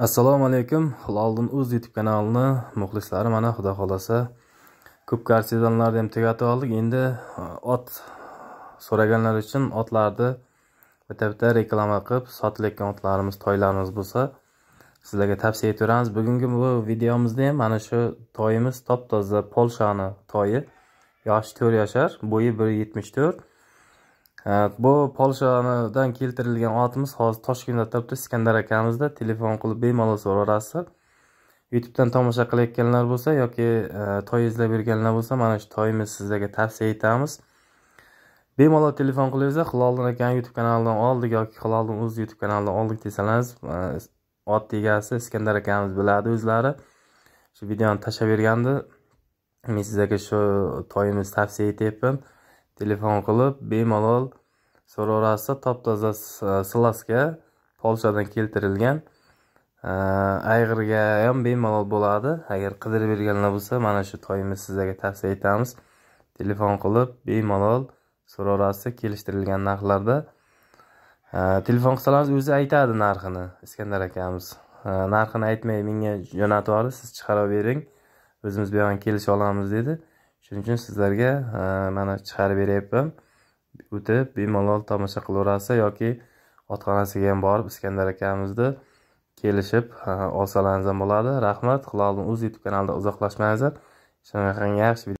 assalomu alaykum hiloldim uz youtube kanalini muxlislari mana xudo xohlasa ko'p karsedonlarni ham tugatib oldik endi e, ot so'raganlar uchun otlarni bitta bitta reklama qilib sotilayotgan otlarimiz toylarimiz bo'lsa sizlarga tavsiya etaveramiz bugungi bu videomizda ham mana shu toyimiz top toza polshani toyi yoshi to'rt yashar bo'yi bir yetmish to'rt bu polshadan keltirilgan otimiz hozir toshkentda turibdi iskandar akamizda telefon qilib bemalol so'rarasiz youtubedan tomosha qilayotganlar bo'lsa yoki e, toy izlab yurganlar bo'lsa mana shu toyimiz sizlarga tavsiya etamiz bemalol telefon qilinglar hiloldin akani youtube kanalidan oldik yoki hiloldin o'z youtube kanalidan oldik desangiz e, ot egasi iskandar akamiz biladi o'zlari shu videoni tashlab bergandi men sizlarga shu toyimizni tavsiya etyapman telefon qilib bemalol so'rorasida top toza slaska polshadan keltirilgan e, ayg'irga ham bemalol bo'ladi agar qidirib berganlar bo'lsa mana shu toyimiz sizlarga tavsiya etamiz telefon qilib bemalol so'rorasida kelishtirilgan narxlarda e, telefon qilsalaringiz o'zi aytadi narxini iskandar akamiz e, narxini aytmay menga jo'natib yubordi siz chiqarib bering o'zimiz bu yoqqa kelisha olamiz dedi shuning uchun sizlarga e, mana chiqarib beryapman o'tib bemalol tomosha qilaverasiz yoki otxonasiga ham borib iskandar akamizni kelishib e, olsalaringiz ham bo'ladi rahmat xudo o'z youtube kanalidan uzoqlashmangizlar shunaqangi yaxshi